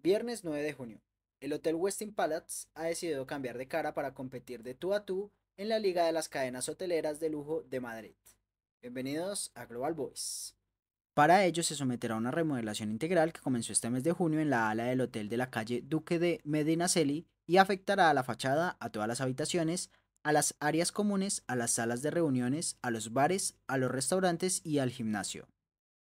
Viernes 9 de junio. El Hotel Westin Palace ha decidido cambiar de cara para competir de tú a tú en la Liga de las Cadenas Hoteleras de Lujo de Madrid. Bienvenidos a Global Voice. Para ello se someterá a una remodelación integral que comenzó este mes de junio en la ala del hotel de la calle Duque de Medinaceli y afectará a la fachada, a todas las habitaciones, a las áreas comunes, a las salas de reuniones, a los bares, a los restaurantes y al gimnasio.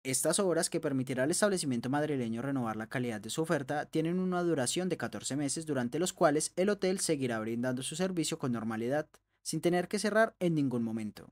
Estas obras, que permitirá al establecimiento madrileño renovar la calidad de su oferta, tienen una duración de 14 meses durante los cuales el hotel seguirá brindando su servicio con normalidad, sin tener que cerrar en ningún momento.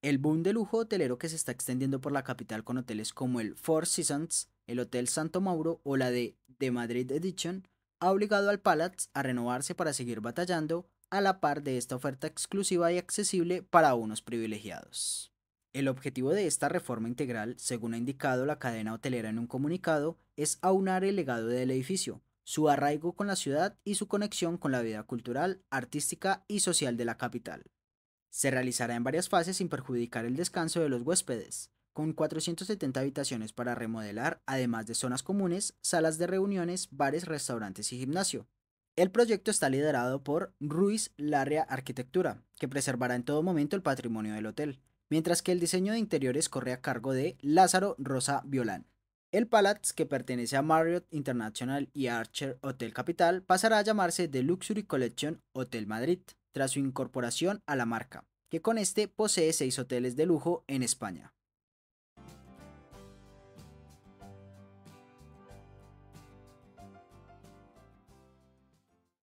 El boom de lujo hotelero que se está extendiendo por la capital con hoteles como el Four Seasons, el Hotel Santo Mauro o la de The Madrid Edition ha obligado al Palace a renovarse para seguir batallando a la par de esta oferta exclusiva y accesible para unos privilegiados. El objetivo de esta reforma integral, según ha indicado la cadena hotelera en un comunicado, es aunar el legado del edificio, su arraigo con la ciudad y su conexión con la vida cultural, artística y social de la capital. Se realizará en varias fases sin perjudicar el descanso de los huéspedes, con 470 habitaciones para remodelar, además de zonas comunes, salas de reuniones, bares, restaurantes y gimnasio. El proyecto está liderado por Ruiz Larrea Arquitectura, que preservará en todo momento el patrimonio del hotel, mientras que el diseño de interiores corre a cargo de Lázaro Rosa Violán. El Palace, que pertenece a Marriott International y Archer Hotel Capital, pasará a llamarse The Luxury Collection Hotel Madrid, tras su incorporación a la marca, que con este posee seis hoteles de lujo en España.